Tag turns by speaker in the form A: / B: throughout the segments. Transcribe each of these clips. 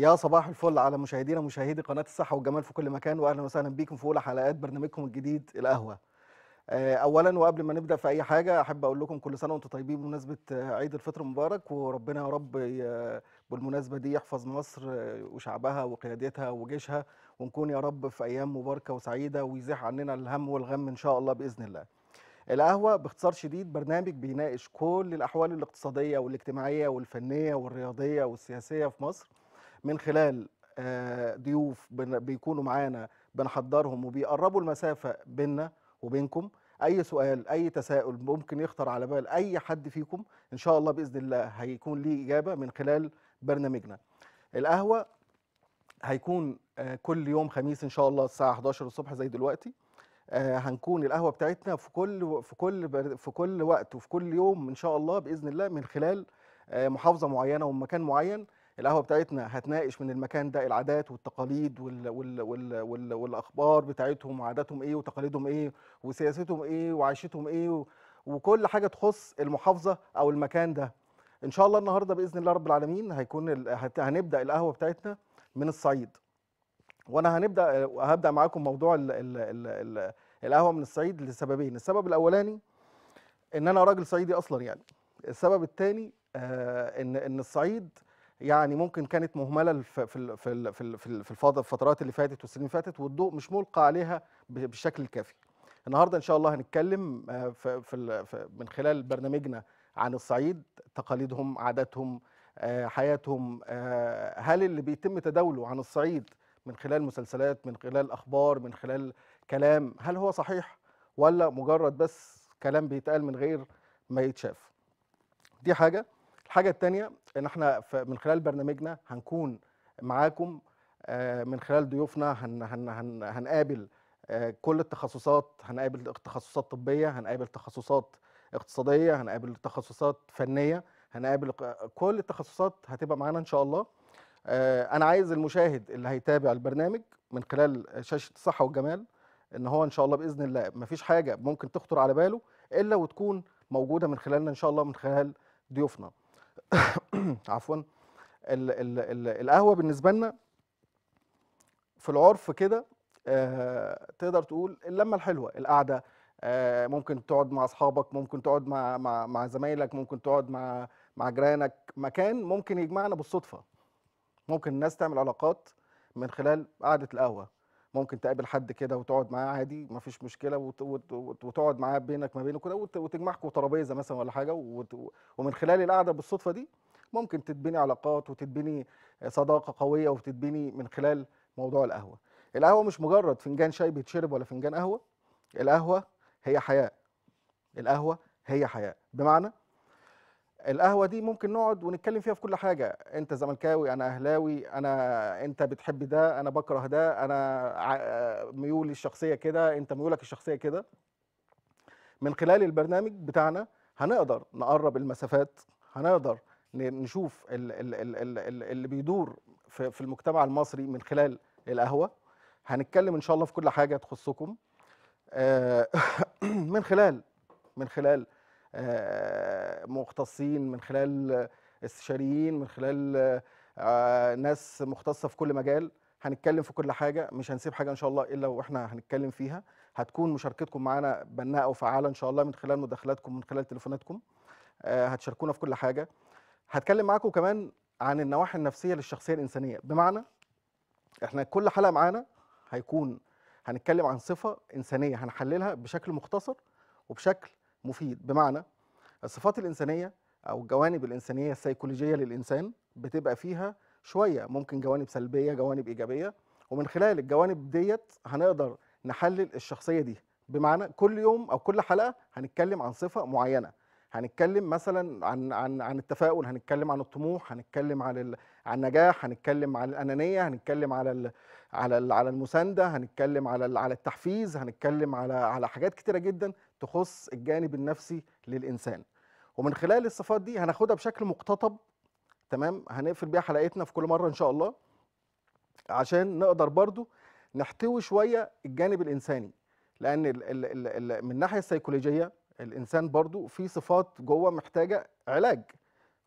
A: يا صباح الفل على مشاهدينا مشاهدي قناه الصحه والجمال في كل مكان واهلا وسهلا بيكم في اولى حلقات برنامجكم الجديد القهوه آه، اولا وقبل ما نبدا في اي حاجه احب اقول لكم كل سنه وانتم طيبين بمناسبه عيد الفطر المبارك وربنا يا رب بالمناسبه دي يحفظ مصر آه، وشعبها وقيادتها وجيشها ونكون يا رب في ايام مباركه وسعيده ويزيح عننا الهم والغم ان شاء الله باذن الله القهوة باختصار شديد برنامج بيناقش كل الأحوال الاقتصادية والاجتماعية والفنية والرياضية والسياسية في مصر من خلال آه، ضيوف بيكونوا معانا بنحضرهم وبيقربوا المسافه بيننا وبينكم اي سؤال اي تساؤل ممكن يخطر على بال اي حد فيكم ان شاء الله باذن الله هيكون ليه اجابه من خلال برنامجنا القهوه هيكون آه، كل يوم خميس ان شاء الله الساعه 11 الصبح زي دلوقتي آه، هنكون القهوه بتاعتنا في كل في كل في كل وقت وفي كل يوم ان شاء الله باذن الله من خلال محافظه معينه ومكان معين القهوه بتاعتنا هتناقش من المكان ده العادات والتقاليد وال وال وال وال والاخبار بتاعتهم وعاداتهم ايه وتقاليدهم ايه وسياستهم ايه وعيشتهم ايه و... وكل حاجه تخص المحافظه او المكان ده ان شاء الله النهارده باذن الله رب العالمين هيكون ال... هت... هنبدا القهوه بتاعتنا من الصعيد وانا هنبدا هبدا معاكم موضوع ال... ال... ال... ال... القهوه من الصعيد لسببين السبب الاولاني ان انا راجل صعيدي اصلا يعني السبب الثاني آه ان ان الصعيد يعني ممكن كانت مهمله في في في في الفترات اللي فاتت والسنين اللي فاتت والضوء مش ملقى عليها بالشكل الكافي. النهارده ان شاء الله هنتكلم آه، في في من خلال برنامجنا عن الصعيد تقاليدهم عاداتهم آه، حياتهم آه، هل اللي بيتم تداوله عن الصعيد من خلال مسلسلات من خلال اخبار من خلال كلام هل هو صحيح ولا مجرد بس كلام بيتقال من غير ما يتشاف دي حاجه الحاجه الثانيه ان احنا من خلال برنامجنا هنكون معاكم آه، من خلال ضيوفنا هن هن هن هنقابل آه، كل التخصصات هنقابل تخصصات طبيه هنقابل تخصصات اقتصاديه هنقابل تخصصات فنيه هنقابل كل التخصصات هتبقى معانا ان شاء الله آه، انا عايز المشاهد اللي هيتابع البرنامج من خلال شاشه الصحه والجمال ان هو ان شاء الله باذن الله مفيش حاجه ممكن تخطر على باله الا وتكون موجوده من خلالنا ان شاء الله من خلال ضيوفنا عفوا ال ال ال القهوه بالنسبه لنا في العرف كده آه تقدر تقول اللمه الحلوه القعده آه ممكن تقعد مع اصحابك ممكن تقعد مع مع مع زمايلك ممكن تقعد مع مع جيرانك مكان ممكن يجمعنا بالصدفه ممكن الناس تعمل علاقات من خلال قعده القهوه ممكن تقابل حد كده وتقعد معاه عادي مفيش مشكله وتقعد معاه بينك ما بينه كده وتجمعكم ترابيزه مثلا ولا حاجه ومن خلال القعده بالصدفه دي ممكن تتبني علاقات وتتبني صداقه قويه وتتبني من خلال موضوع القهوه القهوه مش مجرد فنجان شاي بيتشرب ولا فنجان قهوه القهوه هي حياه القهوه هي حياه بمعنى القهوه دي ممكن نقعد ونتكلم فيها في كل حاجه انت زملكاوي انا اهلاوي انا انت بتحب ده انا بكره ده انا ميولي الشخصيه كده انت ميولك الشخصيه كده من خلال البرنامج بتاعنا هنقدر نقرب المسافات هنقدر نشوف اللي بيدور في المجتمع المصري من خلال القهوه هنتكلم ان شاء الله في كل حاجه تخصكم آه، من خلال من خلال آه، مختصين من خلال استشاريين من خلال آه، ناس مختصه في كل مجال هنتكلم في كل حاجه مش هنسيب حاجه ان شاء الله الا واحنا هنتكلم فيها هتكون مشاركتكم معانا بناءه وفعاله ان شاء الله من خلال مداخلاتكم من خلال تليفوناتكم هتشاركونا في كل حاجه هتكلم معاكم كمان عن النواحي النفسيه للشخصيه الانسانيه بمعنى احنا كل حلقه معانا هيكون هنتكلم عن صفه انسانيه هنحللها بشكل مختصر وبشكل مفيد بمعنى الصفات الانسانيه او الجوانب الانسانيه السيكولوجيه للانسان بتبقى فيها شويه ممكن جوانب سلبيه جوانب ايجابيه ومن خلال الجوانب ديت هنقدر نحلل الشخصيه دي بمعنى كل يوم او كل حلقه هنتكلم عن صفه معينه هنتكلم مثلا عن عن عن التفاؤل هنتكلم عن الطموح هنتكلم عن ال... عن النجاح هنتكلم عن الانانيه هنتكلم على ال... على ال... على المسانده هنتكلم على ال... على التحفيز هنتكلم على على حاجات كتيره جدا تخص الجانب النفسي للانسان ومن خلال الصفات دي هناخدها بشكل مقتطب تمام هنقفل بيها حلقتنا في كل مره ان شاء الله عشان نقدر برضو نحتوي شويه الجانب الانساني لان ال... ال... ال... من الناحيه السيكولوجيه الانسان برضو في صفات جوه محتاجه علاج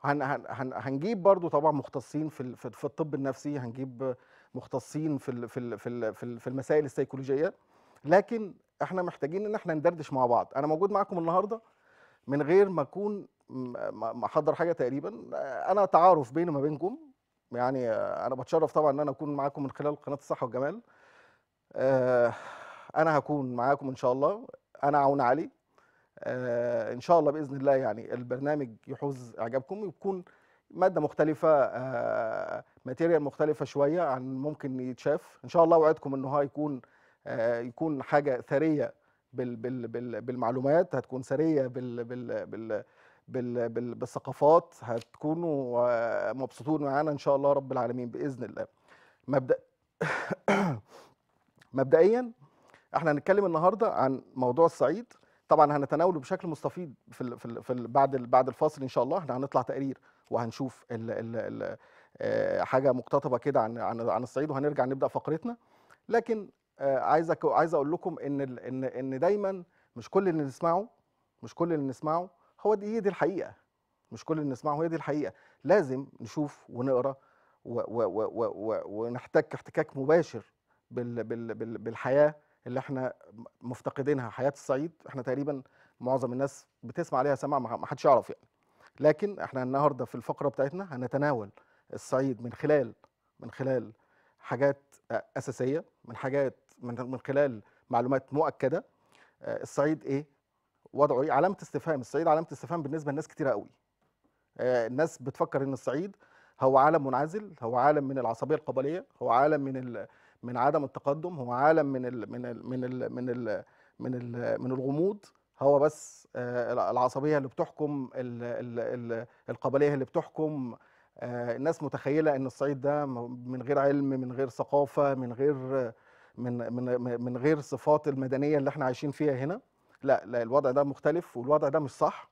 A: هن هن هنجيب برضو طبعا مختصين في في الطب النفسي هنجيب مختصين في في في في المسائل السيكولوجيه لكن احنا محتاجين ان احنا ندردش مع بعض انا موجود معاكم النهارده من غير ما اكون محضر حاجه تقريبا انا تعارف بيني وما بينكم يعني انا بتشرف طبعا ان انا اكون معاكم من خلال قناه الصحه والجمال آه، انا هكون معاكم ان شاء الله انا عون علي آه، ان شاء الله باذن الله يعني البرنامج يحوز اعجابكم ويكون ماده مختلفه آه، ماتيريال مختلفه شويه عن ممكن يتشاف ان شاء الله اوعدكم ان هو يكون آه، يكون حاجه ثريه بال بال بال بالمعلومات هتكون ثريه بال بال بال بال بال بالثقافات هتكونوا مبسوطون معانا ان شاء الله رب العالمين باذن الله مبدا مبدئيا احنا هنتكلم النهارده عن موضوع الصعيد طبعا هنتناوله بشكل مستفيض في الـ في, الـ في الـ بعد بعد الفاصل ان شاء الله احنا هنطلع تقرير وهنشوف الـ الـ الـ آه، حاجه مقتطبه كده عن عن عن الصعيد وهنرجع نبدا فقرتنا لكن آه، عايز عايز اقول لكم ان ان ان دايما مش كل اللي نسمعه مش كل اللي نسمعه هو دي هي دي الحقيقه مش كل اللي نسمعه هي دي الحقيقه لازم نشوف ونقرا ونحتك احتكاك مباشر بالحياه اللي احنا مفتقدينها حياه الصعيد احنا تقريبا معظم الناس بتسمع عليها سمع ما حدش يعرف يعني لكن احنا النهارده في الفقره بتاعتنا هنتناول الصعيد من خلال من خلال حاجات اساسيه من حاجات من من خلال معلومات مؤكده الصعيد ايه وضعه ايه علامه استفهام الصعيد علامه استفهام بالنسبه لناس كتير قوي الناس بتفكر ان الصعيد هو عالم منعزل هو عالم من العصبيه القبليه هو عالم من من عدم التقدم هو عالم من الـ من الـ من الـ من الـ من, الـ من الغموض هو بس آه، العصبيه اللي بتحكم الـ الـ القبليه اللي بتحكم آه، الناس متخيله ان الصعيد ده من غير علم من غير ثقافه من غير من من من غير صفات المدنيه اللي احنا عايشين فيها هنا لا, لا الوضع ده مختلف والوضع ده مش صح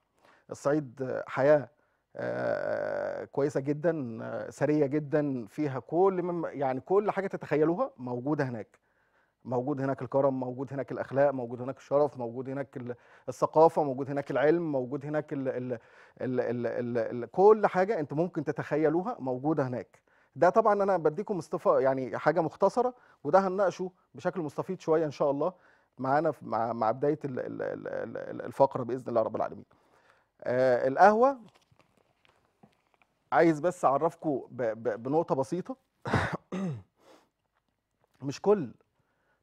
A: الصعيد حياه آه، كويسه جدا سريه جدا فيها كل مم يعني كل حاجه تتخيلوها موجوده هناك موجود هناك الكرم موجود هناك الاخلاق موجود هناك الشرف موجود هناك الثقافه موجود هناك العلم موجود هناك ال ال ال ال ال ال كل حاجه انت ممكن تتخيلوها موجوده هناك ده طبعا انا بديكم مصطفى يعني حاجه مختصره وده هنناقشه بشكل مستفيض شويه ان شاء الله معانا مع مع بدايه الفقره باذن الله رب العالمين آه القهوه عايز بس اعرفكم بنقطه بسيطه مش كل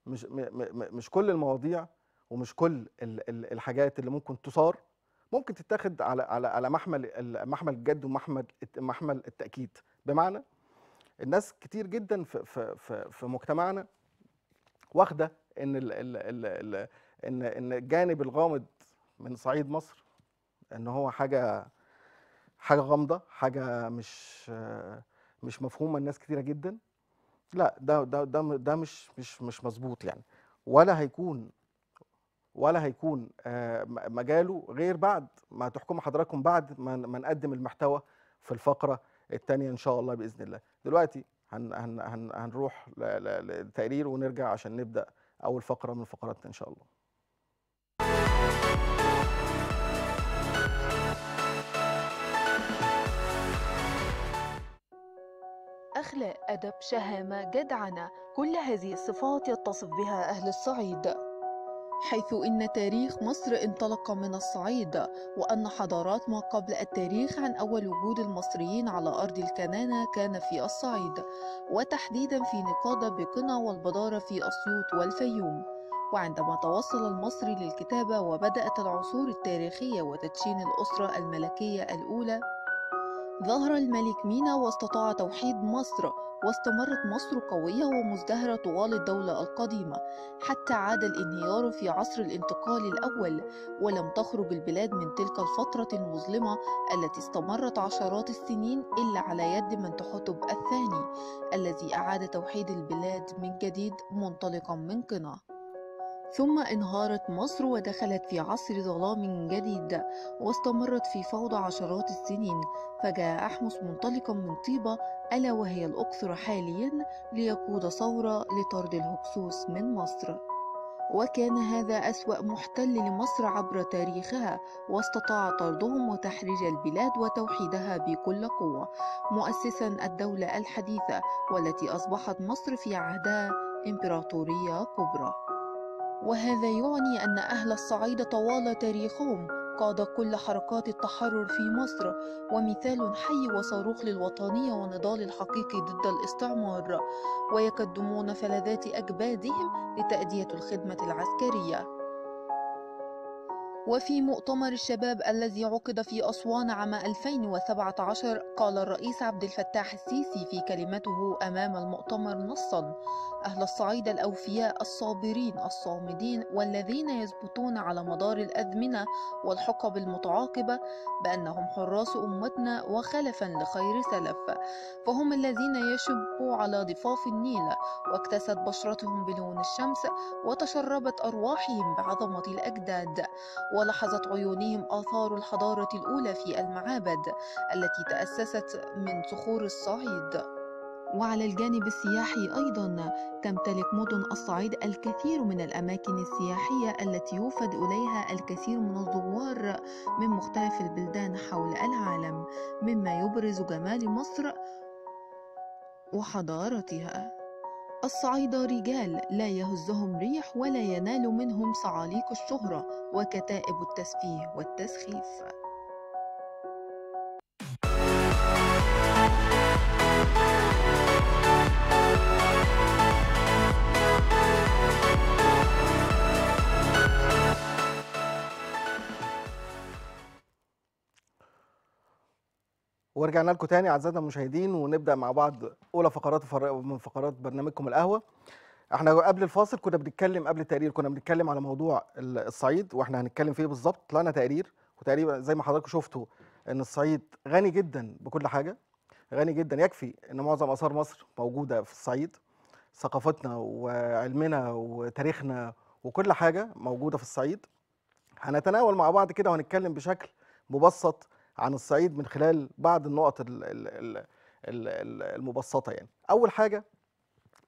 A: مش مش كل المواضيع ومش كل الحاجات اللي ممكن تثار ممكن تتاخد على على على محمل محمل الجد ومحمل محمل التاكيد بمعنى الناس كتير جدا في في في, في مجتمعنا واخده ان ال ال ال ال ان ان الجانب الغامض من صعيد مصر ان هو حاجه حاجه غامضه حاجه مش مش مفهومه لناس كتيره جدا لا ده ده ده ده مش مش مش مظبوط يعني ولا هيكون ولا هيكون آه، مجاله غير بعد ما تحكموا حضراتكم بعد ما نقدم المحتوى في الفقره الثانيه ان شاء الله باذن الله دلوقتي هن هن هن هنروح لتقرير ونرجع عشان نبدا اول فقره من الفقرات ان شاء الله
B: أخلاق أدب شهامة جدعنة كل هذه الصفات يتصف بها أهل الصعيد حيث إن تاريخ مصر انطلق من الصعيد وأن حضارات ما قبل التاريخ عن أول وجود المصريين على أرض الكنانة كان في الصعيد وتحديدا في نقادة بقنا والبدارة في أسيوط والفيوم وعندما توصل المصري للكتابة وبدأت العصور التاريخية وتدشين الأسرة الملكية الأولى ظهر الملك مينا واستطاع توحيد مصر واستمرت مصر قوية ومزدهرة طوال الدولة القديمة حتى عاد الانهيار في عصر الانتقال الأول ولم تخرج البلاد من تلك الفترة المظلمة التي استمرت عشرات السنين إلا على يد من منتحتب الثاني الذي أعاد توحيد البلاد من جديد منطلقا من قنا ثم انهارت مصر ودخلت في عصر ظلام جديد واستمرت في فوضى عشرات السنين فجاء أحمس منطلقا من طيبة ألا وهي الأقصر حاليا ليقود ثورة لطرد الهكسوس من مصر وكان هذا أسوأ محتل لمصر عبر تاريخها واستطاع طردهم وتحرير البلاد وتوحيدها بكل قوة مؤسسا الدولة الحديثة والتي أصبحت مصر في عهدها إمبراطورية كبرى وهذا يعني أن أهل الصعيد طوال تاريخهم قاد كل حركات التحرر في مصر ومثال حي وصاروخ للوطنية والنضال الحقيقي ضد الاستعمار ويقدمون فلذات أجبادهم لتأدية الخدمة العسكرية وفي مؤتمر الشباب الذي عقد في أسوان عام 2017 قال الرئيس عبد الفتاح السيسي في كلمته أمام المؤتمر نصا أهل الصعيد الأوفياء الصابرين الصامدين والذين يثبتون على مدار الأزمنة والحقب المتعاقبة بأنهم حراس أمتنا وخلفا لخير سلف فهم الذين يشبوا على ضفاف النيل واكتست بشرتهم بلون الشمس وتشربت أرواحهم بعظمة الأجداد ولحظت عيونهم آثار الحضارة الأولى في المعابد التي تأسست من صخور الصعيد وعلى الجانب السياحي أيضا تمتلك مدن الصعيد الكثير من الأماكن السياحية التي يوفد إليها الكثير من الزوار من مختلف البلدان حول العالم مما يبرز جمال مصر وحضارتها الصعيد رجال لا يهزهم ريح ولا ينال منهم صعاليق الشهرة وكتائب التسفيه والتسخيف
A: ورجعنا لكم تاني اعزائنا المشاهدين ونبدا مع بعض اولى فقرات من فقرات برنامجكم القهوه احنا قبل الفاصل كنا بنتكلم قبل التقرير كنا بنتكلم على موضوع الصعيد واحنا هنتكلم فيه بالظبط طلعنا تقرير وتقريبا زي ما حضراتكم شفتوا ان الصعيد غني جدا بكل حاجه غني جدا يكفي ان معظم اثار مصر موجوده في الصعيد ثقافتنا وعلمنا وتاريخنا وكل حاجه موجوده في الصعيد هنتناول مع بعض كده وهنتكلم بشكل مبسط عن الصعيد من خلال بعض النقط المبسطه يعني اول حاجه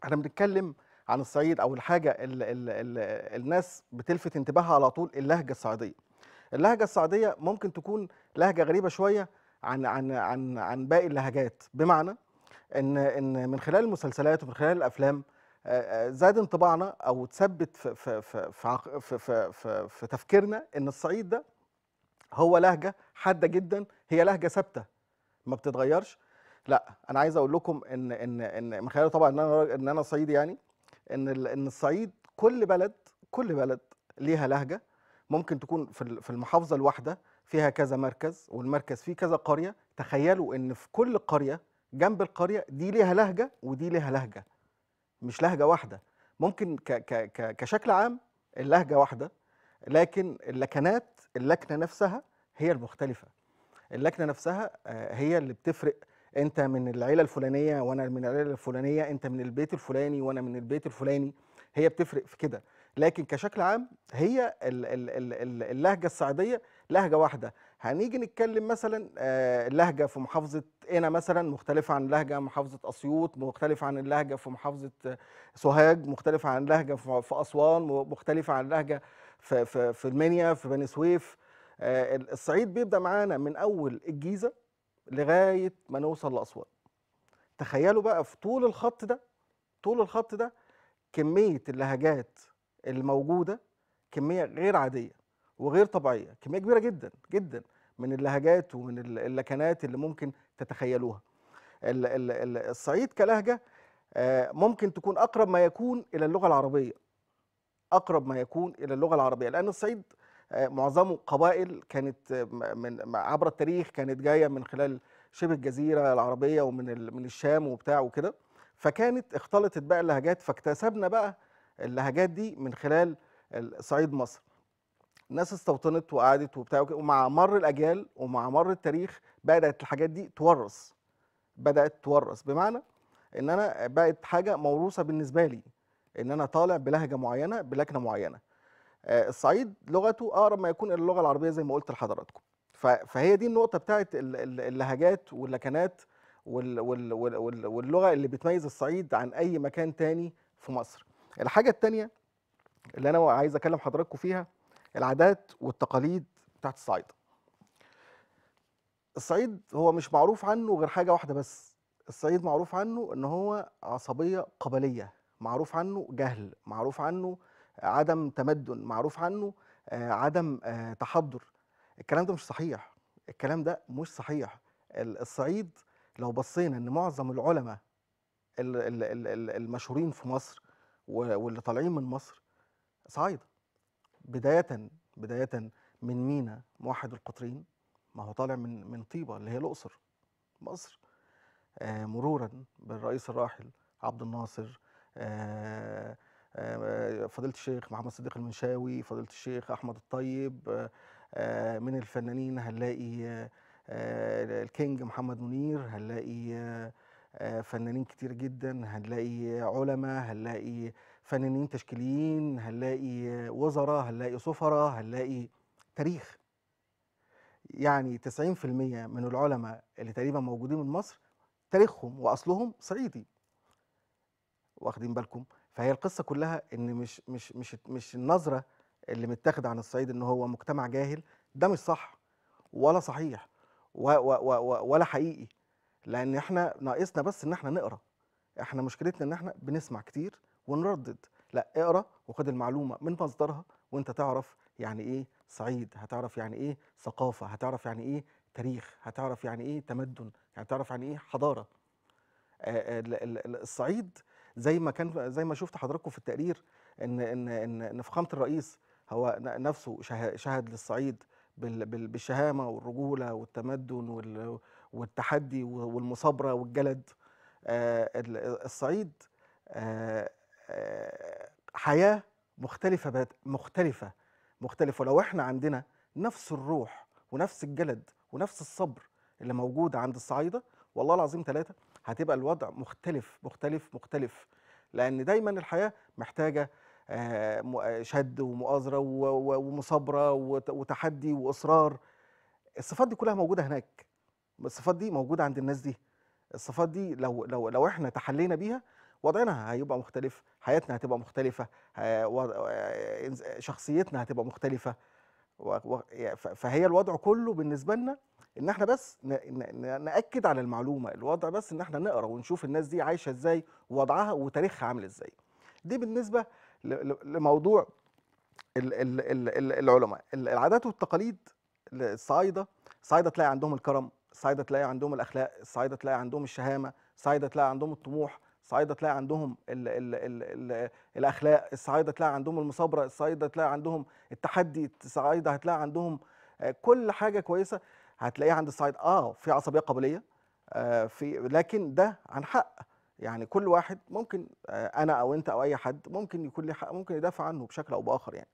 A: احنا بنتكلم عن الصعيد او الحاجه الـ الـ الـ الناس بتلفت انتباهها على طول اللهجه الصعيديه اللهجه الصعيديه ممكن تكون لهجه غريبه شويه عن عن عن عن باقي اللهجات بمعنى ان ان من خلال المسلسلات ومن خلال الافلام زاد انطباعنا او تثبت في في في في, في, في, في تفكيرنا ان الصعيد ده هو لهجه حاده جدا هي لهجه ثابته ما بتتغيرش لا انا عايز اقول لكم ان ان ان من خلال طبعا ان انا ان انا صعيدي يعني ان ان الصعيد كل بلد كل بلد ليها لهجه ممكن تكون في المحافظه الواحده فيها كذا مركز والمركز فيه كذا قريه تخيلوا ان في كل قريه جنب القريه دي ليها لهجه ودي ليها لهجه مش لهجه واحده ممكن ك ك ك كشكل عام اللهجه واحده لكن اللكنات اللكنه نفسها هي المختلفه اللكنه نفسها آه، هي اللي بتفرق انت من العيله الفلانيه وانا من العيله الفلانيه انت من البيت الفلاني وانا من البيت الفلاني هي بتفرق في كده لكن كشكل عام هي اللهجه الصعيديه لهجه واحده هنيجي نتكلم مثلا آه، اللهجه في محافظه قنا مثلا مختلفه عن لهجه محافظه اسيوط مختلفه عن اللهجه في محافظه سوهاج مختلفه عن لهجه في اسوان مختلفه عن لهجه في في في المنيا في بني سويف آه، الصعيد بيبدا معانا من اول الجيزه لغايه ما نوصل لاسوان تخيلوا بقى في طول الخط ده طول الخط ده كميه اللهجات الموجوده كميه غير عاديه وغير طبيعيه كميه كبيره جدا جدا من اللهجات ومن اللكنات اللي ممكن تتخيلوها الصعيد كلهجه آه، ممكن تكون اقرب ما يكون الى اللغه العربيه اقرب ما يكون الى اللغه العربيه لان الصعيد آه، معظمه قبائل كانت آه، من عبر التاريخ كانت جايه من خلال شبه الجزيره العربيه ومن من الشام وبتاع وكده فكانت اختلطت بقى اللهجات فاكتسبنا بقى اللهجات دي من خلال صعيد مصر الناس استوطنت وقعدت وبتاع ومع مر الاجيال ومع مر التاريخ بدات الحاجات دي تورث بدات تورث بمعنى ان انا بقت حاجه موروثه بالنسبه لي ان انا طالع بلهجه معينه بلكنه معينه آه، الصعيد لغته اقرب ما يكون الى اللغه العربيه زي ما قلت لحضراتكم فهي دي النقطه بتاعت اللهجات واللكنات واللغه اللي بتميز الصعيد عن اي مكان تاني في مصر الحاجه التانيه اللي انا عايز اكلم حضراتكم فيها العادات والتقاليد بتاعت الصعيد الصعيد هو مش معروف عنه غير حاجه واحده بس الصعيد معروف عنه ان هو عصبيه قبليه معروف عنه جهل معروف عنه عدم تمدن معروف عنه آه، عدم آه، تحضر الكلام ده مش صحيح الكلام ده مش صحيح الصعيد لو بصينا ان معظم العلماء المشهورين في مصر واللي طالعين من مصر صعيد بداية بداية من مينا موحد القطرين ما هو طالع من من طيبة اللي هي الأقصر مصر آه، مرورا بالرئيس الراحل عبد الناصر آه، آه، فضيله الشيخ محمد صديق المنشاوي فضيله الشيخ احمد الطيب آه، من الفنانين هنلاقي الكينج محمد منير هنلاقي فنانين كتير جدا هنلاقي علماء هنلاقي فنانين تشكيليين هنلاقي وزراء هنلاقي سفراء هنلاقي تاريخ يعني 90% من العلماء اللي تقريبا موجودين من مصر تاريخهم واصلهم صعيدي واخدين بالكم فهي القصه كلها ان مش مش مش مش النظره اللي متاخده عن الصعيد ان هو مجتمع جاهل ده مش صح ولا صحيح و و و ولا حقيقي لان احنا ناقصنا بس ان احنا نقرا احنا مشكلتنا ان احنا بنسمع كتير ونردد لا اقرا وخد المعلومه من مصدرها وانت تعرف يعني ايه صعيد هتعرف يعني ايه ثقافه هتعرف يعني ايه تاريخ هتعرف يعني ايه تمدن هتعرف يعني ايه حضاره الصعيد زي ما كان زي ما شفت حضراتكم في التقرير ان ان ان, إن فخامه الرئيس هو نفسه شهد للصعيد بالشهامه والرجوله والتمدن والتحدي والمصابره والجلد آه، الصعيد آه، آه، حياه مختلفه مختلفه مختلفه ولو احنا عندنا نفس الروح ونفس الجلد ونفس الصبر اللي موجود عند الصعايده والله العظيم ثلاثه هتبقى الوضع مختلف مختلف مختلف لان دايما الحياه محتاجه آه، آه، شد ومؤازره ومصابره وتحدي واصرار الصفات دي كلها موجوده هناك الصفات دي موجوده عند الناس دي الصفات دي لو لو لو احنا تحلينا بيها وضعنا هيبقى مختلف حياتنا هتبقى مختلفه آه، شخصيتنا هتبقى مختلفه فهي الوضع كله بالنسبه لنا ان احنا بس ناكد على المعلومه الوضع بس ان احنا نقرا ونشوف الناس دي عايشه ازاي ووضعها وتاريخها عامل ازاي دي بالنسبه لموضوع العلماء العادات والتقاليد الصعايده الصعايده تلاقي عندهم الكرم الصعايده تلاقي عندهم الاخلاق الصعايده تلاقي عندهم الشهامه الصعايده تلاقي عندهم الطموح الصعايده تلاقي عندهم الـ الـ الـ الـ الاخلاق الصعايده تلاقي عندهم المصابره الصعايده تلاقي عندهم التحدي الصعايده هتلاقي عندهم آه، كل حاجه كويسه هتلاقيه عند الصعيد اه في عصبيه قبليه آه في لكن ده عن حق يعني كل واحد ممكن آه انا او انت او اي حد ممكن يكون له حق ممكن يدافع عنه بشكل او باخر يعني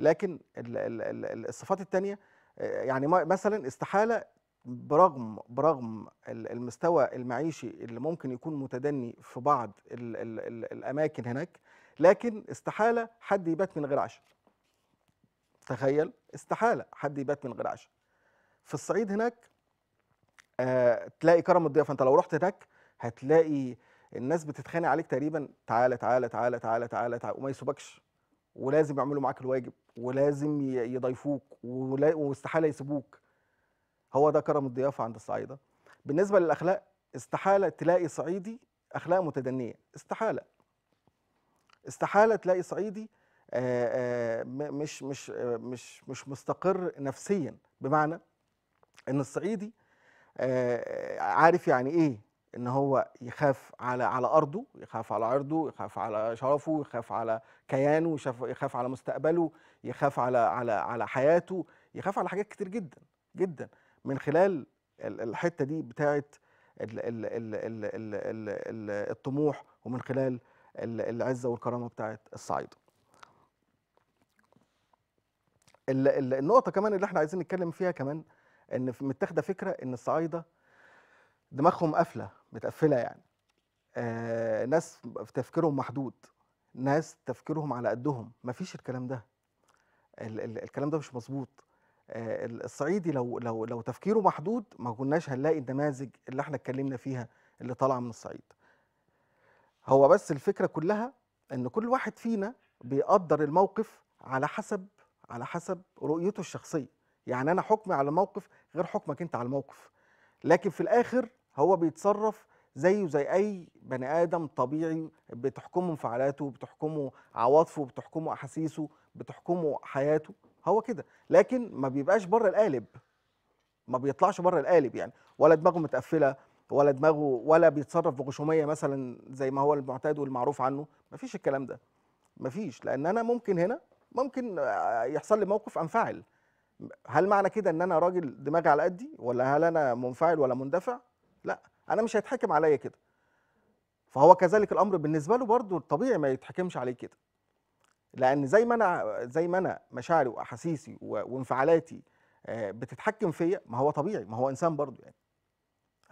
A: لكن الصفات الثانيه آه يعني مثلا استحاله برغم برغم المستوى المعيشي اللي ممكن يكون متدني في بعض الـ الـ الـ الاماكن هناك لكن استحاله حد يبات من غير عشاء تخيل استحاله حد يبات من غير عشاء في الصعيد هناك آه، تلاقي كرم الضيافه انت لو رحت هناك هتلاقي الناس بتتخانق عليك تقريبا تعالى تعالى تعالى تعالى تعالى, تعالى وما يسيبكش ولازم يعملوا معاك الواجب ولازم يضيفوك واستحاله يسيبوك هو ده كرم الضيافه عند الصعيده بالنسبه للاخلاق استحاله تلاقي صعيدي اخلاق متدنيه استحاله استحاله تلاقي صعيدي آه، آه، مش مش مش مش مستقر نفسيا بمعنى ان الصعيدي آه، عارف يعني ايه ان هو يخاف على على ارضه يخاف على عرضه يخاف على شرفه يخاف على كيانه يخاف, يخاف على مستقبله يخاف على على على حياته يخاف على حاجات كتير جدا جدا من خلال الحته دي بتاعه الطموح ومن خلال العزه والكرامه بتاعه الصعيده النقطه كمان اللي احنا عايزين نتكلم فيها كمان ان متاخده فكره ان الصعايده دماغهم قافله متقفله يعني آه ناس تفكيرهم محدود ناس تفكيرهم على قدهم مفيش الكلام ده ال ال الكلام ده مش مظبوط آه الصعيدي لو لو لو تفكيره محدود ما كناش هنلاقي النماذج اللي احنا اتكلمنا فيها اللي طالعه من الصعيد هو بس الفكره كلها ان كل واحد فينا بيقدر الموقف على حسب على حسب رؤيته الشخصيه يعني انا حكمي على موقف غير حكمك انت على الموقف لكن في الاخر هو بيتصرف زيه زي اي بني ادم طبيعي بتحكمه انفعالاته بتحكمه عواطفه بتحكمه احاسيسه بتحكمه حياته هو كده لكن ما بيبقاش بره القالب ما بيطلعش بره القالب يعني ولا دماغه متقفله ولا دماغه ولا بيتصرف بغشوميه مثلا زي ما هو المعتاد والمعروف عنه ما فيش الكلام ده ما فيش لان انا ممكن هنا ممكن يحصل لي موقف انفعل هل معنى كده ان انا راجل دماغي على قدي ولا هل انا منفعل ولا مندفع لا انا مش هيتحكم عليا كده فهو كذلك الامر بالنسبه له برضه الطبيعي ما يتحكمش عليه كده لان زي ما انا زي ما انا مشاعري واحاسيسي وانفعالاتي آه، بتتحكم فيا ما هو طبيعي ما هو انسان برضه يعني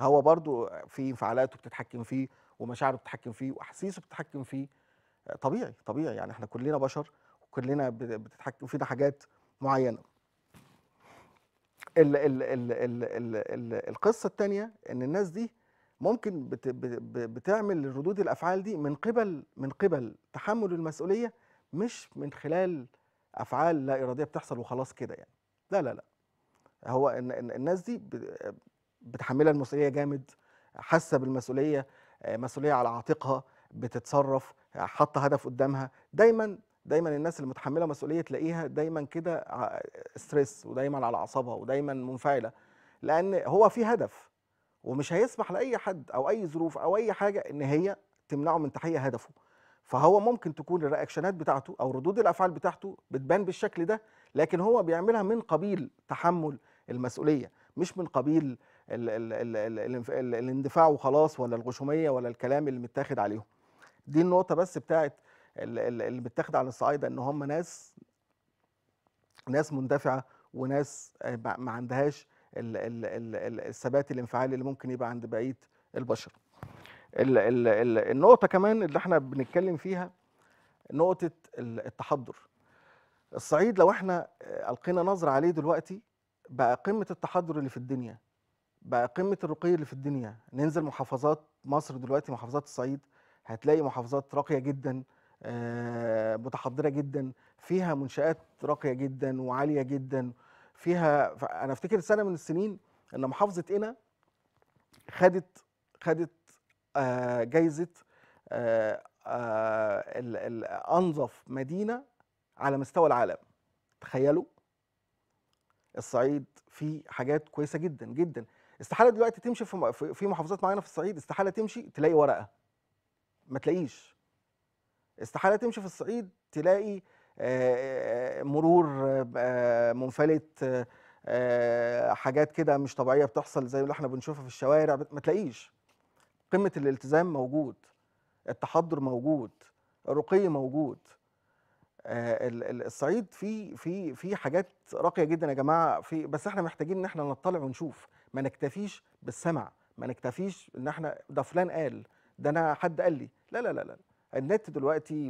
A: هو برضه في انفعالاته بتتحكم فيه ومشاعره بتتحكم فيه واحاسيسه بتتحكم فيه آه، طبيعي طبيعي يعني احنا كلنا بشر وكلنا بتتحكم فينا حاجات معينه ال ال ال ال ال ال القصه الثانيه ان الناس دي ممكن بت بتعمل ردود الافعال دي من قبل من قبل تحمل المسؤوليه مش من خلال افعال لا اراديه بتحصل وخلاص كده يعني لا لا لا هو إن الناس دي بتحملها المسؤوليه جامد حاسه بالمسؤوليه آه، مسؤوليه على عاتقها بتتصرف حاطه هدف قدامها دايما دايما الناس اللي متحمله مسؤوليه تلاقيها دايما كده ستريس ودايما على اعصابها ودايما منفعله لان هو في هدف ومش هيسمح لاي حد او اي ظروف او اي حاجه ان هي تمنعه من تحقيق هدفه فهو ممكن تكون الرياكشنات بتاعته او ردود الافعال بتاعته بتبان بالشكل ده لكن هو بيعملها من قبيل تحمل المسؤوليه مش من قبيل الـ الـ الـ الـ الـ الـ الاندفاع وخلاص ولا الغشوميه ولا الكلام اللي متاخد عليهم دي النقطه بس بتاعت اللي اللي بتاخد على الصعايده ان هم ناس ناس مندفعه وناس آه، ما عندهاش الثبات الانفعالي اللي ممكن يبقى عند بقيه البشر النقطه كمان اللي احنا بنتكلم فيها نقطه التحضر الصعيد لو احنا آه، القينا نظره عليه دلوقتي بقى قمه التحضر اللي في الدنيا بقى قمه الرقي اللي في الدنيا ننزل محافظات مصر دلوقتي محافظات الصعيد هتلاقي محافظات راقيه جدا آه، متحضره جدا فيها منشات راقيه جدا وعاليه جدا فيها انا افتكر سنه من السنين ان محافظه قنا خدت خدت آه، جايزه آه، انظف مدينه على مستوى العالم تخيلوا الصعيد فيه حاجات كويسه جدا جدا استحاله دلوقتي تمشي في محافظات معينه في الصعيد استحاله تمشي تلاقي ورقه ما تلاقيش استحاله تمشي في الصعيد تلاقي آه، آه، آه، مرور منفلت حاجات كده مش طبيعيه بتحصل زي اللي احنا بنشوفها في الشوارع ما تلاقيش قمه الالتزام موجود التحضر موجود الرقي موجود الصعيد في في في حاجات راقيه جدا يا جماعه في بس احنا محتاجين ان احنا نطلع ونشوف ما نكتفيش بالسمع ما نكتفيش ان احنا ده فلان قال ده انا حد قال لي لا لا لا لا النت دلوقتي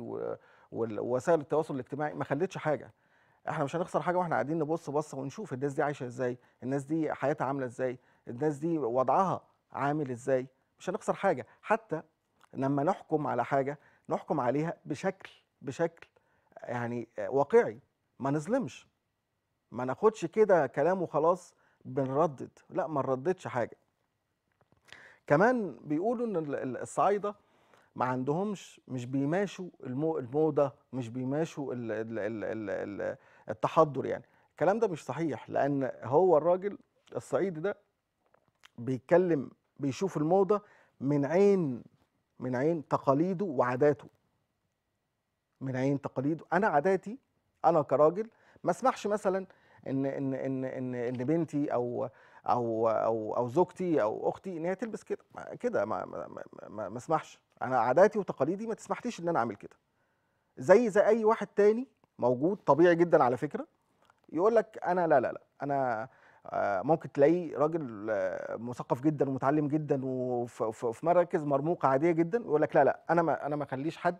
A: ووسائل التواصل الاجتماعي ما خلتش حاجه احنا مش هنخسر حاجه واحنا قاعدين نبص بصه ونشوف الناس دي عايشه ازاي الناس دي حياتها عامله ازاي الناس دي وضعها عامل ازاي مش هنخسر حاجه حتى لما نحكم على حاجه نحكم عليها بشكل بشكل يعني واقعي ما نظلمش ما ناخدش كده كلام وخلاص بنردد لا ما نرددش حاجه كمان بيقولوا ان الصعايده ما عندهمش مش بيماشوا المو الموضه مش بيماشوا ال ال ال ال التحضر يعني الكلام ده مش صحيح لان هو الراجل الصعيدي ده بيتكلم بيشوف الموضه من عين من عين تقاليده وعاداته من عين تقاليده انا عاداتي انا كراجل ما اسمحش مثلا ان ان ان ان ان بنتي او او او او زوجتي او اختي ان هي تلبس كده كده ما, ما, ما اسمحش انا عاداتي وتقاليدي ما تسمحليش ان انا اعمل كده زي زي اي واحد تاني موجود طبيعي جدا على فكره يقول لك انا لا لا لا انا آه، ممكن تلاقيه راجل آه، مثقف جدا ومتعلم جدا وفي مراكز مرموقه عاديه جدا يقول لك لا لا انا ما انا ما اخليش حد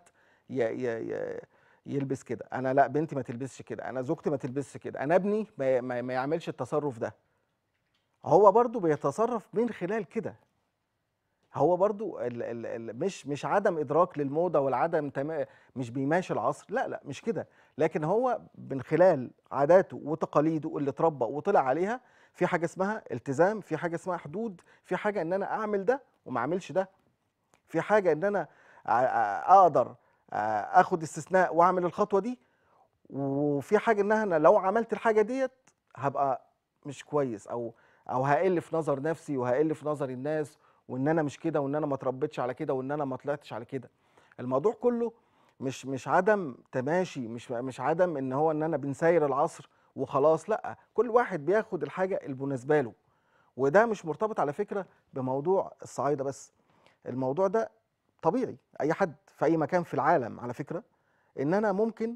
A: ي ي ي يلبس كده انا لا بنتي ما تلبسش كده انا زوجتي ما تلبسش كده انا ابني ما, ما, ما يعملش التصرف ده هو برضه بيتصرف من خلال كده هو برضو ال ال ال مش مش عدم ادراك للموضه والعدم مش بيماشي العصر لا لا مش كده لكن هو من خلال عاداته وتقاليده اللي اتربى وطلع عليها في حاجه اسمها التزام في حاجه اسمها حدود في حاجه ان انا اعمل ده وما اعملش ده في حاجه ان انا اقدر اخد استثناء واعمل الخطوه دي وفي حاجه انها انا لو عملت الحاجه ديت هبقى مش كويس او او هقل في نظر نفسي وهقل في نظر الناس وان انا مش كده وان انا ما اتربيتش على كده وان انا ما طلعتش على كده الموضوع كله مش مش عدم تماشي مش مش عدم ان هو ان انا بنساير العصر وخلاص لا كل واحد بياخد الحاجه المناسبه له وده مش مرتبط على فكره بموضوع الصعايده بس الموضوع ده طبيعي اي حد في اي مكان في العالم على فكره ان انا ممكن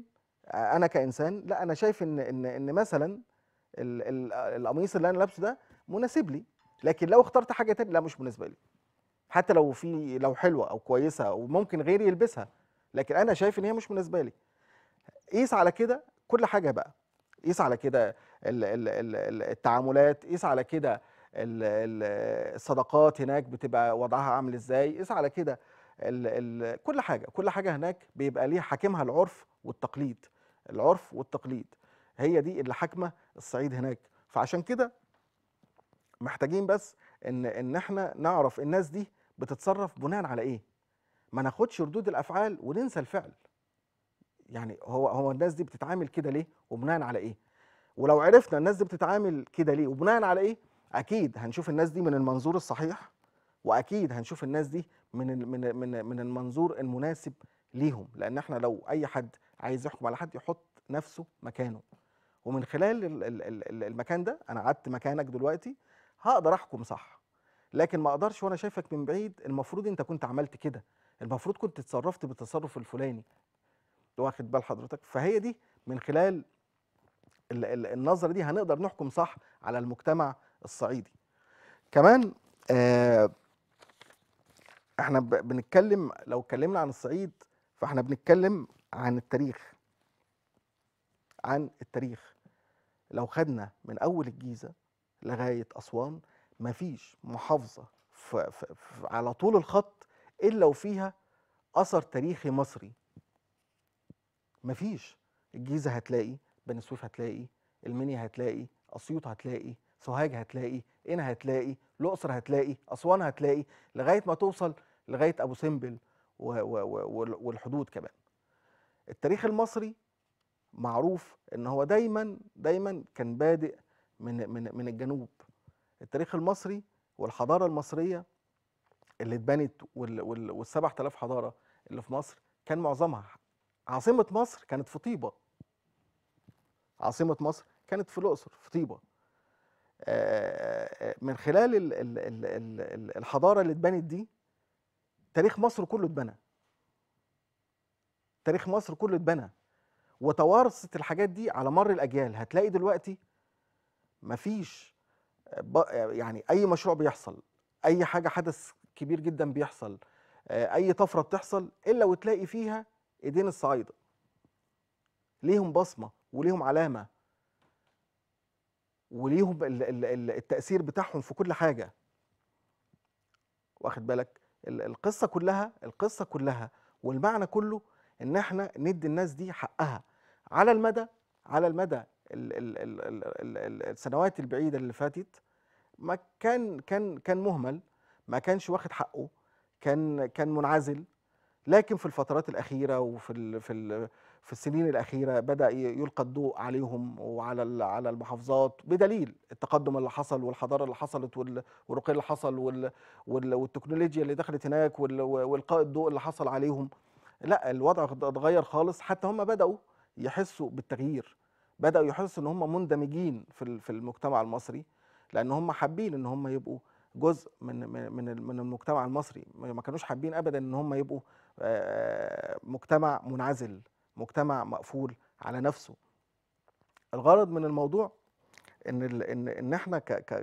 A: انا كانسان لا انا شايف ان ان ان مثلا القميص اللي انا لابسه ده مناسب لي لكن لو اخترت حاجه تانية لا مش بالنسبه لي حتى لو في لو حلوه او كويسه وممكن غيري يلبسها لكن انا شايف ان هي مش بالنسبه لي قيس على كده كل حاجه بقى قيس على كده التعاملات قيس على كده الصدقات هناك بتبقى وضعها عامل ازاي قيس على كده كل حاجه كل حاجه هناك بيبقى ليها حاكمها العرف والتقليد العرف والتقليد هي دي اللي حاكمه الصعيد هناك فعشان كده محتاجين بس ان ان احنا نعرف الناس دي بتتصرف بناء على ايه ما ناخدش ردود الافعال وننسى الفعل يعني هو هو الناس دي بتتعامل كده ليه وبناء على ايه ولو عرفنا الناس دي بتتعامل كده ليه وبناء على ايه اكيد هنشوف الناس دي من المنظور الصحيح واكيد هنشوف الناس دي من من من من المنظور المناسب ليهم لان احنا لو اي حد عايز يحكم على حد يحط نفسه مكانه ومن خلال المكان ده انا قعدت مكانك دلوقتي هقدر احكم صح لكن ما اقدرش وانا شايفك من بعيد المفروض انت كنت عملت كده المفروض كنت اتصرفت بالتصرف الفلاني واخد بال حضرتك فهي دي من خلال النظره دي هنقدر نحكم صح على المجتمع الصعيدي كمان آه احنا بنتكلم لو اتكلمنا عن الصعيد فاحنا بنتكلم عن التاريخ عن التاريخ لو خدنا من اول الجيزه لغايه اسوان مفيش محافظه في على طول الخط الا وفيها اثر تاريخي مصري مفيش الجيزه هتلاقي بني سويف هتلاقي المنيا هتلاقي اسيوط هتلاقي سوهاج هتلاقي انا هتلاقي الاقصر هتلاقي اسوان هتلاقي لغايه ما توصل لغايه ابو سمبل و و و والحدود كمان التاريخ المصري معروف ان هو دايما دايما كان بادئ من من من الجنوب التاريخ المصري والحضاره المصريه اللي اتبنت وال 7000 حضاره اللي في مصر كان معظمها عاصمه مصر كانت في طيبه عاصمه مصر كانت في الاقصر في طيبه آه، آه، من خلال الحضاره اللي اتبنت دي تاريخ مصر كله اتبنى تاريخ مصر كله اتبنى وتوارثت الحاجات دي على مر الاجيال هتلاقي دلوقتي مفيش يعني اي مشروع بيحصل اي حاجه حدث كبير جدا بيحصل آه، اي طفره بتحصل الا وتلاقي فيها ايدين الصعايده ليهم بصمه وليهم علامه وليهم التاثير بتاعهم في كل حاجه واخد بالك القصه كلها القصه كلها والمعنى كله ان احنا ندي الناس دي حقها على المدى على المدى السنوات البعيده اللي فاتت ما كان كان كان مهمل ما كانش واخد حقه كان كان منعزل لكن في الفترات الاخيره وفي الـ في الـ في السنين الاخيره بدا يلقى الضوء عليهم وعلى على المحافظات بدليل التقدم اللي حصل والحضاره اللي حصلت والرقي اللي حصل والتكنولوجيا اللي دخلت هناك والقاء الضوء اللي حصل عليهم لا الوضع اتغير خالص حتى هم بداوا يحسوا بالتغيير بداوا يحسوا ان هم مندمجين في في المجتمع المصري لان هم حابين ان هم يبقوا جزء من من من المجتمع المصري ما كانوش حابين ابدا ان هم يبقوا مجتمع منعزل مجتمع مقفول على نفسه الغرض من الموضوع ان ان ان احنا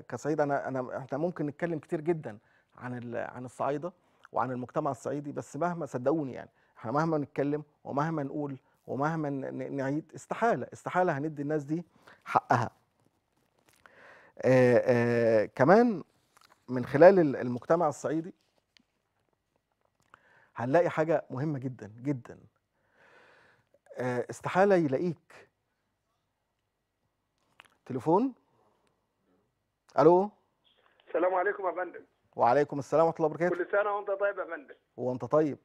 A: كصعيد انا انا احنا ممكن نتكلم كتير جدا عن عن الصعايده وعن المجتمع الصعيدي بس مهما صدقوني يعني احنا مهما نتكلم ومهما نقول ومهما نعيد استحاله استحاله هندي الناس دي حقها آآ آآ كمان من خلال المجتمع الصعيدي هنلاقي حاجه مهمه جدا جدا استحاله يلاقيك تليفون الو
C: السلام عليكم يا فندم
A: وعليكم السلام ورحمه الله وبركاته كل
C: سنه وانت طيب يا فندم
A: وانت طيب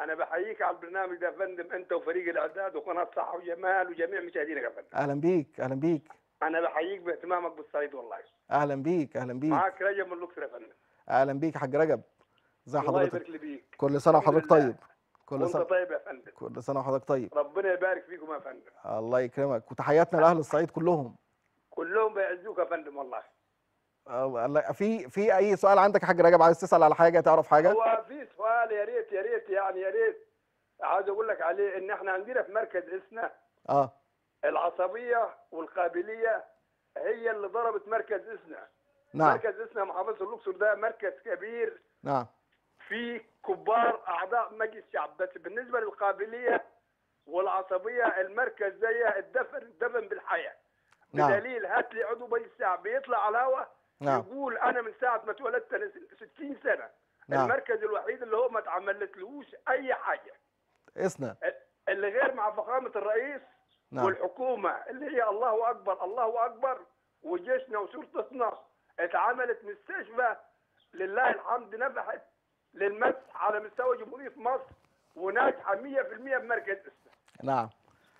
C: انا بحييك على البرنامج ده يا فندم انت وفريق الاعداد وقناه صح وجمال وجميع مشاهدينك يا فندم
A: اهلا بيك اهلا بيك
C: انا بحييك باهتمامك بالصعيد والله
A: اهلا بيك اهلا بيك معاك
C: رجب من لوكسر يا فندم
A: اهلا بيك يا حاج رجب ازي حضرتك الله يبارك بيك كل سنه وحضرتك طيب كل سنه طيب
C: يا فندم كل
A: سنه وحضرتك طيب
C: ربنا يبارك فيكم يا فندم
A: الله يكرمك وتحياتنا لاهل الصعيد كلهم
C: كلهم بيعزوك يا فندم والله
A: الله في في اي سؤال عندك يا حاج رجب عايز تسال على حاجه تعرف حاجه هو
C: في سؤال يعني يا ريت عايز اقول لك عليه ان احنا عندنا في مركز اسنا اه العصبيه والقابليه هي اللي ضربت مركز اسنا نعم مركز اسنا محافظه الاقصر ده مركز كبير نعم في كبار اعضاء مجلس الشعب بس بالنسبه للقابليه والعصبيه المركز زي الدفن الدفن بالحياه نعم. بدليل هات لي عضو مجلس الشعب بيطلع على الهوا نعم. يقول انا من ساعه ما اتولدت 60 سنه نعم. المركز الوحيد اللي هو ما اتعملتلهوش اي حاجه اسنا اللي غير مع فخامه الرئيس نعم. والحكومه اللي هي الله اكبر الله اكبر وجيشنا وشرطتنا اتعملت مستشفى لله الحمد نفحت للمسح على مستوى جمهوريه مصر وناجحه 100% بمركز اسنا نعم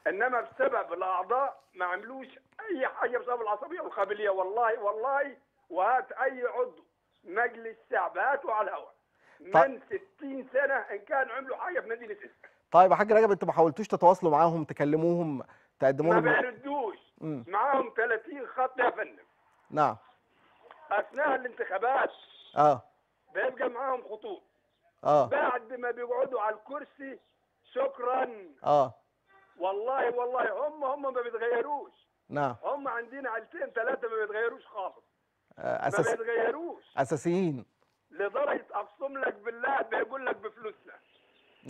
C: انما بسبب الاعضاء ما عملوش اي حاجه بسبب العصبيه والقابليه والله والله وهات اي عضو مجلس شعب هاته على الهواء من 60 سنه ان كان عملوا حاجه في نادي اسكا
A: طيب يا حاج رجب انتوا ما حاولتوش تتواصلوا معاهم تكلموهم تقدموا لهم ما
C: بيردوش معاهم 30 خط يا فندم نعم اثناء الانتخابات اه بيبقى معاهم خطوط اه بعد ما بيقعدوا على الكرسي شكرا اه والله والله هم هم ما بيتغيروش نعم هم عندنا عيلتين ثلاثه ما بيتغيروش خالص
A: آه أساس... ما بيتغيروش اساسيين
C: لدرجه اقسم لك بالله بيقول لك بفلوسنا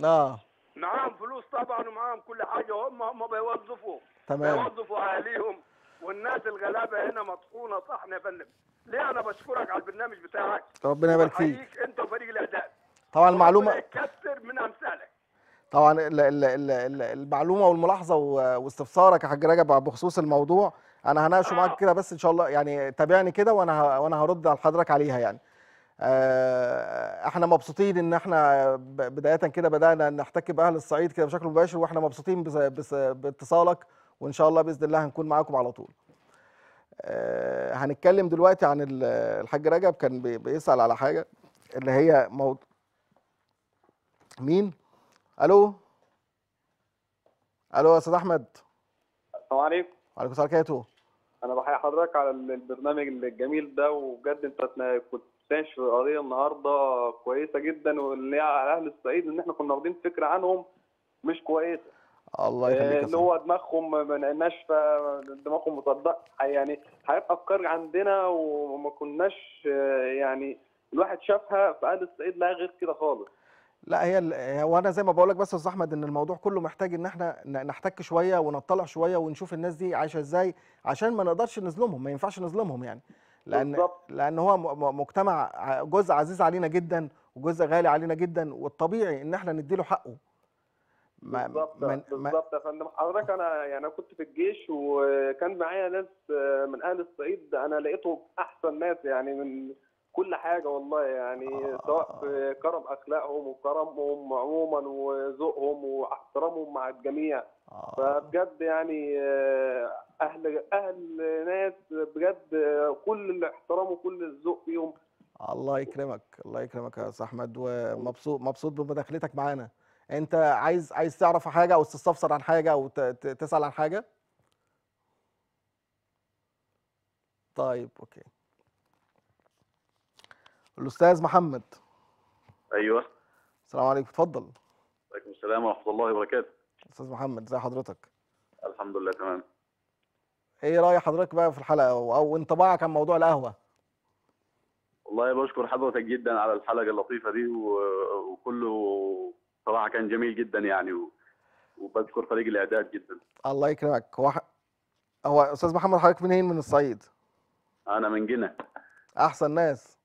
C: اه معاهم فلوس طبعا ومعاهم كل حاجه هم هم بيوظفوا تمام بيوظفوا اهاليهم والناس الغلابه هنا مطحونه طحن يا فندم ليه انا بشكرك على البرنامج بتاعك
A: ربنا يبارك فيك
C: انت وفريق الاعداد طبعا المعلومه يكثر من امثالك
A: طبعا الـ الـ الـ الـ المعلومه والملاحظه واستفسارك يا حاج رجب بخصوص الموضوع انا هناقشه معاك آه. كده بس ان شاء الله يعني تابعني كده وانا وانا هرد على حضرتك عليها يعني آه، احنا مبسوطين ان احنا بدايه كده بدانا نحتك باهل الصعيد كده بشكل مباشر واحنا مبسوطين بس بس باتصالك وان شاء الله باذن الله هنكون معاكم على طول أه هنتكلم دلوقتي عن الحاج رجب كان بيسال على حاجه اللي هي موضوع مين الو الو يا استاذ احمد السلام عليكم وعليكم السلام ورحمه
C: انا بحيي حضرتك على البرنامج الجميل ده وبجد انت كنت مستنش في قضيه النهارده كويسه جدا واللي هي على اهل الصعيد ان احنا كنا واخدين فكره عنهم مش كويسه
A: الله يخليك آه، اللي هو
C: دماغهم ناشفه دماغهم مصدقه يعني حاجات افكار عندنا وما كناش آه، يعني الواحد شافها في اهل الصعيد لا غير كده خالص
A: لا هي وانا زي ما بقول لك بس يا استاذ احمد ان الموضوع كله محتاج ان احنا نحتك شويه ونطلع شويه ونشوف الناس دي عايشه ازاي عشان ما نقدرش نظلمهم ما ينفعش نظلمهم يعني لان لان هو مجتمع جزء عزيز علينا جدا وجزء غالي علينا جدا والطبيعي ان احنا نديله حقه بالظبط بالظبط
C: يا فندم حضرتك انا يعني انا كنت في الجيش وكان معايا ناس من اهل الصعيد انا لقيتهم احسن ناس يعني من كل حاجه والله يعني آه. سواء في آه. كرم اخلاقهم وكرمهم عموما وذوقهم واحترامهم مع الجميع آه. فبجد يعني اهل اهل ناس بجد كل الاحترام وكل الذوق فيهم
A: الله يكرمك الله يكرمك يا استاذ احمد ومبسوط مبسوط بمداخلتك معانا انت عايز عايز تعرف حاجه او تستفسر عن حاجه او تسال عن حاجه طيب اوكي الاستاذ محمد ايوه السلام عليكم اتفضل
C: وعليكم السلام ورحمه الله وبركاته
A: استاذ محمد ازي حضرتك
C: الحمد لله تمام
A: ايه راي حضرتك بقى في الحلقه او انطباعك عن موضوع القهوه
C: والله بشكر حضرتك جدا على الحلقه اللطيفه دي وكله صراحه كان جميل جدا يعني وبشكر فريق الاعداد جدا
A: الله يكرمك هو هو استاذ محمد حضرتك منين من الصعيد
C: انا من جنة
A: احسن ناس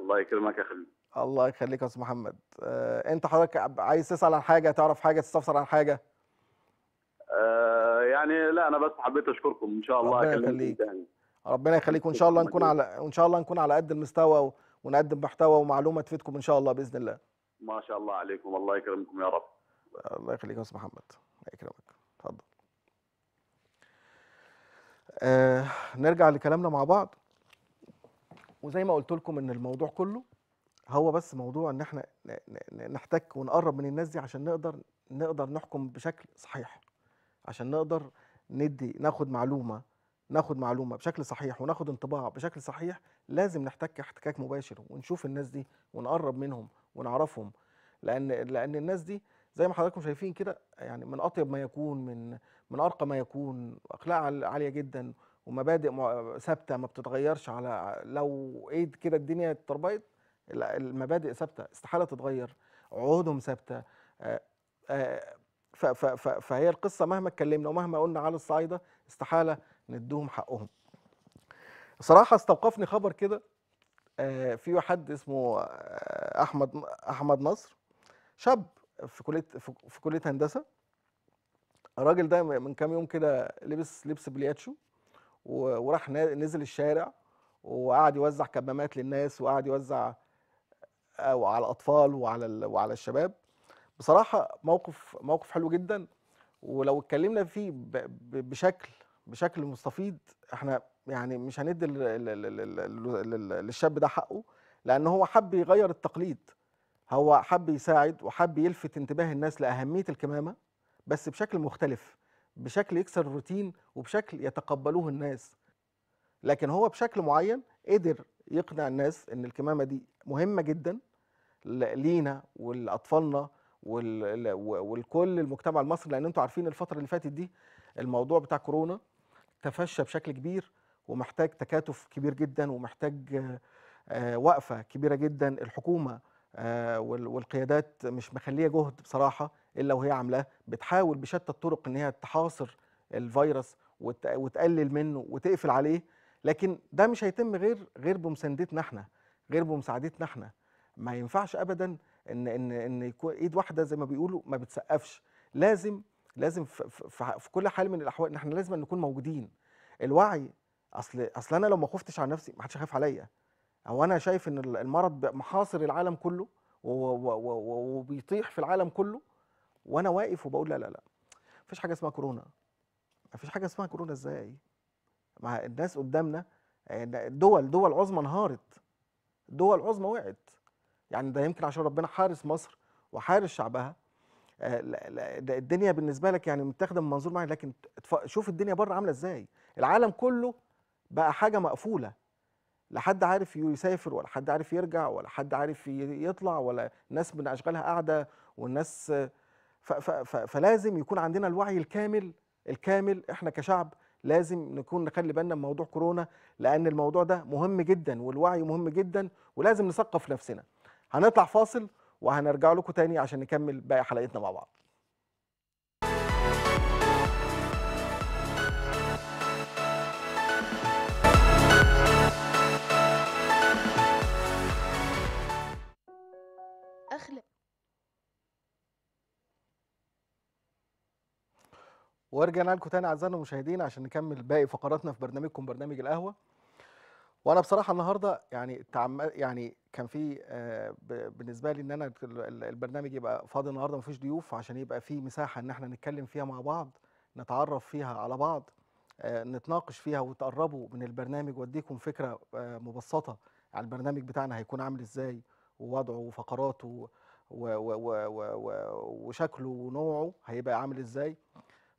C: الله يكرمك يا خليل
A: الله يخليك يا استاذ محمد آه، انت حضرتك عايز تسال عن حاجه تعرف حاجه تستفسر عن حاجه
C: آه، يعني لا انا بس حبيت اشكركم ان شاء الله ربنا يخليك
A: ربنا يخليك وان شاء الله نكون على ان شاء الله نكون على قد المستوى ونقدم محتوى ومعلومه تفيدكم ان شاء الله باذن الله
C: ما شاء الله عليكم الله يكرمكم يا رب
A: الله يخليك يا استاذ محمد الله يكرمك اتفضل آه نرجع لكلامنا مع بعض وزي ما قلت لكم ان الموضوع كله هو بس موضوع ان احنا نحتك ونقرب من الناس دي عشان نقدر نقدر نحكم بشكل صحيح عشان نقدر ندي ناخد معلومه ناخد معلومه بشكل صحيح وناخد انطباع بشكل صحيح لازم نحتك احتكاك مباشر ونشوف الناس دي ونقرب منهم ونعرفهم لان لان الناس دي زي ما حضراتكم شايفين كده يعني من اطيب ما يكون من من ارقى ما يكون اخلاق عاليه جدا ومبادئ ثابته ما بتتغيرش على لو ايد كده الدنيا اتربيت المبادئ ثابته استحاله تتغير عهودهم ثابته آه، آه، فهي القصه مهما اتكلمنا ومهما قلنا على الصعايده استحاله ندوهم حقهم صراحه استوقفني خبر كده آه، في حد اسمه آه، احمد احمد نصر شاب في كليه في كليه هندسه الراجل ده من كام يوم كده لبس لبس بلياتشو وراح نزل الشارع وقعد يوزع كمامات للناس وقعد يوزع آه، على الاطفال وعلى وعلى الشباب بصراحه موقف موقف حلو جدا ولو اتكلمنا فيه بشكل بشكل مستفيض احنا يعني مش هندي للشاب ده حقه لان هو حب يغير التقليد هو حب يساعد وحب يلفت انتباه الناس لاهميه الكمامه بس بشكل مختلف بشكل يكسر الروتين وبشكل يتقبلوه الناس لكن هو بشكل معين قدر يقنع الناس ان الكمامه دي مهمه جدا لينا ولاطفالنا والكل المجتمع المصري لان انتوا عارفين الفتره اللي فاتت دي الموضوع بتاع كورونا تفشى بشكل كبير ومحتاج تكاتف كبير جدا ومحتاج آه، وقفه كبيره جدا الحكومه آه، والقيادات مش مخليه جهد بصراحه الا وهي عاملاه بتحاول بشتى الطرق ان هي تحاصر الفيروس وتقلل منه وتقفل عليه لكن ده مش هيتم غير غير بمساندتنا احنا غير بمساعدتنا احنا ما ينفعش ابدا ان ان ان يكون ايد واحده زي ما بيقولوا ما بتسقفش لازم لازم في, في, كل حال من الاحوال ان احنا لازم نكون موجودين الوعي اصل اصل انا لو ما خفتش على نفسي ما حدش هيخاف عليا او انا شايف ان المرض محاصر العالم كله وبيطيح في العالم كله وانا واقف وبقول لا لا لا مفيش حاجه اسمها كورونا مفيش حاجه اسمها كورونا ازاي مع الناس قدامنا آه، دول دول عظمى انهارت دول عظمى وقعت يعني ده يمكن عشان ربنا حارس مصر وحارس شعبها آه، الدنيا بالنسبه لك يعني متاخده من منظور معين لكن شوف الدنيا بره عامله ازاي العالم كله بقى حاجه مقفوله لا حد عارف يسافر ولا حد عارف يرجع ولا حد عارف يطلع ولا ناس من اشغالها قاعده والناس فلازم يكون عندنا الوعي الكامل الكامل احنا كشعب لازم نكون نخلي بالنا من موضوع كورونا لان الموضوع ده مهم جدا والوعي مهم جدا ولازم نثقف نفسنا هنطلع فاصل وهنرجع لكم تاني عشان نكمل باقي حلقتنا مع بعض ورجعنا لكم تاني اعزائنا المشاهدين عشان نكمل باقي فقراتنا في برنامجكم برنامج القهوه وانا بصراحه النهارده يعني يعني كان في آه، بالنسبه لي ان انا البرنامج يبقى فاضي النهارده مفيش ضيوف عشان يبقى في مساحه ان احنا نتكلم فيها مع بعض نتعرف فيها على بعض آه، نتناقش فيها وتقربوا من البرنامج واديكم فكره آه، مبسطه عن البرنامج بتاعنا هيكون عامل ازاي ووضعه وفقراته وشكله ونوعه هيبقى عامل ازاي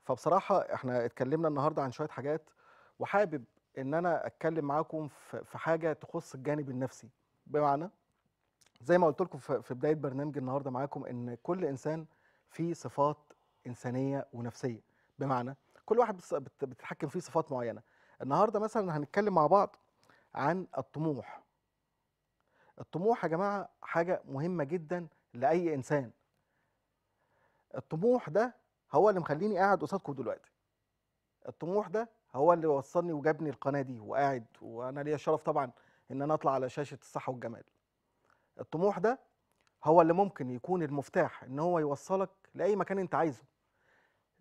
A: فبصراحه احنا اتكلمنا النهارده عن شويه حاجات وحابب ان انا اتكلم معاكم في حاجه تخص الجانب النفسي بمعنى زي ما قلت لكم في بدايه برنامج النهارده معاكم ان كل انسان فيه صفات انسانيه ونفسيه بمعنى كل واحد بتتحكم فيه صفات معينه النهارده مثلا هنتكلم مع بعض عن الطموح الطموح يا جماعه حاجه مهمه جدا لاي انسان الطموح ده هو اللي مخليني قاعد قصادكم دلوقتي الطموح ده هو اللي وصلني وجابني القناه دي وقاعد وانا ليا شرف طبعا ان انا اطلع على شاشه الصحه والجمال الطموح ده هو اللي ممكن يكون المفتاح ان هو يوصلك لاي مكان انت عايزه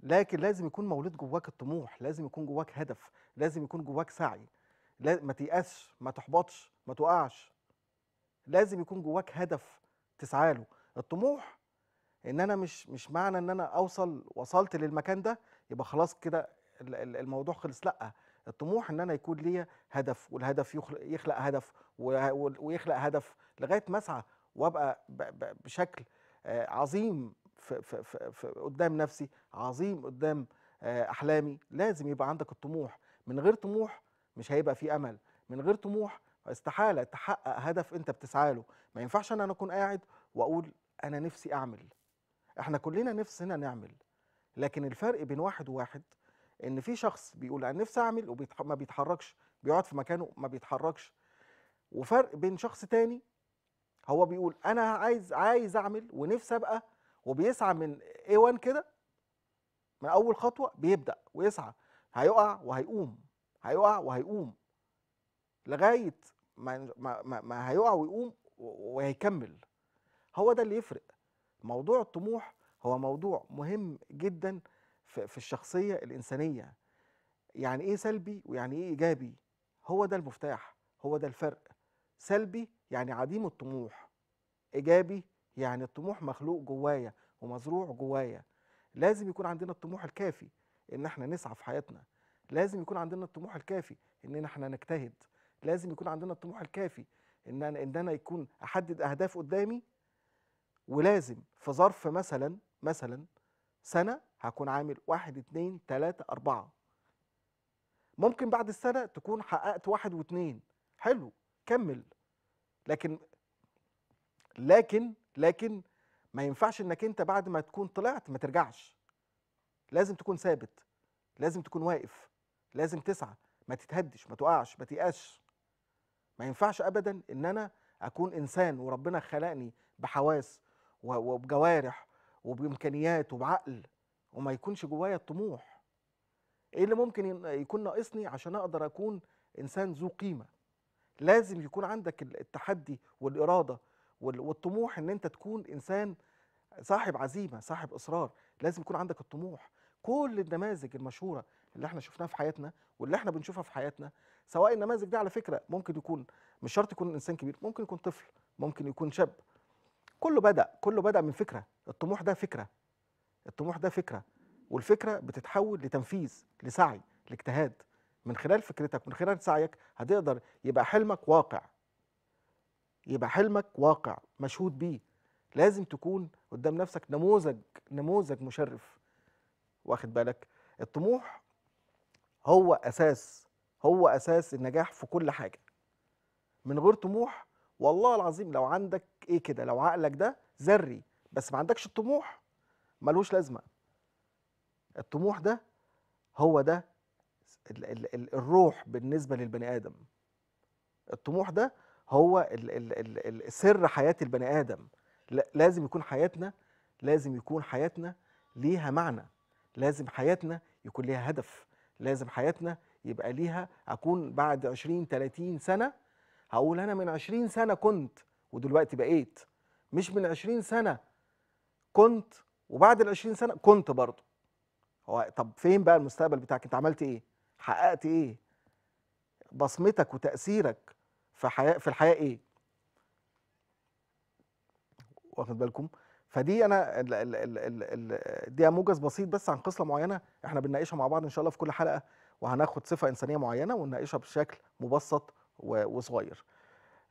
A: لكن لازم يكون مولود جواك الطموح لازم يكون جواك هدف لازم يكون جواك سعي لا ما تيأسش ما تحبطش ما تقعش لازم يكون جواك هدف تسعى له الطموح ان انا مش مش معنى ان انا اوصل وصلت للمكان ده يبقى خلاص كده الموضوع خلص لا الطموح ان انا يكون ليا هدف والهدف يخلق, هدف ويخلق هدف لغايه ما اسعى وابقى بشكل آه، عظيم في, في, في قدام نفسي عظيم قدام آه، احلامي لازم يبقى عندك الطموح من غير طموح مش هيبقى في امل من غير طموح استحاله تحقق هدف انت بتسعى له ما ينفعش ان انا اكون قاعد واقول انا نفسي اعمل احنا كلنا نفسنا نعمل لكن الفرق بين واحد وواحد ان في شخص بيقول انا نفسي اعمل وما بيتحركش بيقعد في مكانه ما بيتحركش وفرق بين شخص تاني هو بيقول انا عايز عايز اعمل ونفسي ابقى وبيسعى من اي 1 كده من اول خطوه بيبدا ويسعى هيقع وهيقوم هيقع وهيقوم لغايه ما ما, ما, هيقع ويقوم وهيكمل هو ده اللي يفرق موضوع الطموح هو موضوع مهم جدا في الشخصية الإنسانية يعني إيه سلبي ويعني إيه إيجابي هو ده المفتاح هو ده الفرق سلبي يعني عديم الطموح إيجابي يعني الطموح مخلوق جوايا ومزروع جوايا لازم يكون عندنا الطموح الكافي إن إحنا نسعى في حياتنا لازم يكون عندنا الطموح الكافي إن إحنا نجتهد لازم يكون عندنا الطموح الكافي إن أنا إن أنا يكون أحدد أهداف قدامي ولازم في ظرف مثلا مثلا سنة هكون عامل واحد اتنين تلاتة أربعة ممكن بعد السنة تكون حققت واحد واتنين حلو كمل لكن لكن لكن ما ينفعش انك انت بعد ما تكون طلعت ما ترجعش لازم تكون ثابت لازم تكون واقف لازم تسعى ما تتهدش ما تقعش ما تيأسش ما ينفعش ابدا ان انا اكون انسان وربنا خلقني بحواس وبجوارح وبامكانيات وبعقل وما يكونش جوايا الطموح ايه اللي ممكن يكون ناقصني عشان اقدر اكون انسان ذو قيمه لازم يكون عندك التحدي والاراده والطموح ان انت تكون انسان صاحب عزيمه صاحب اصرار لازم يكون عندك الطموح كل النماذج المشهوره اللي احنا شفناها في حياتنا واللي احنا بنشوفها في حياتنا سواء النماذج دي على فكره ممكن يكون مش شرط يكون انسان كبير ممكن يكون طفل ممكن يكون شاب كله بدا كله بدا من فكره الطموح ده فكره الطموح ده فكره والفكره بتتحول لتنفيذ لسعي لاجتهاد من خلال فكرتك من خلال سعيك هتقدر يبقى حلمك واقع يبقى حلمك واقع مشهود بيه لازم تكون قدام نفسك نموذج نموذج مشرف واخد بالك الطموح هو اساس هو اساس النجاح في كل حاجه من غير طموح والله العظيم لو عندك ايه كده لو عقلك ده ذري بس ما عندكش الطموح ملوش لازمه الطموح ده هو ده ال ال ال الروح بالنسبه للبني ادم الطموح ده هو ال ال ال ال سر حياه البني ادم لازم يكون حياتنا لازم يكون حياتنا ليها معنى لازم حياتنا يكون ليها هدف لازم حياتنا يبقى ليها اكون بعد 20 30 سنه هقول انا من 20 سنه كنت ودلوقتي بقيت مش من 20 سنه كنت وبعد ال 20 سنه كنت برضه هو طب فين بقى المستقبل بتاعك انت عملت ايه حققت ايه بصمتك وتاثيرك في حياة في الحياه ايه واخد بالكم فدي انا ال ال ال الـ الـ دي موجز بسيط بس عن قصه معينه احنا بنناقشها مع بعض ان شاء الله في كل حلقه وهناخد صفه انسانيه معينه ونناقشها بشكل مبسط وصغير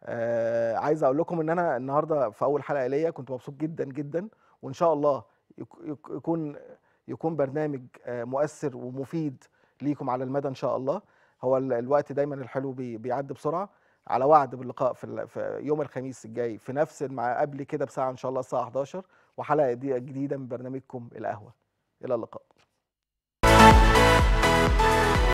A: آه عايز اقول لكم ان انا النهارده في اول حلقه ليا كنت مبسوط جدا جدا وان شاء الله يكون يكون برنامج آه، مؤثر ومفيد ليكم على المدى ان شاء الله هو الوقت دايما الحلو بيعدي بسرعه على وعد باللقاء في, يوم الخميس الجاي في نفس مع قبل كده بساعه ان شاء الله الساعه 11 وحلقه جديده من برنامجكم القهوه الى اللقاء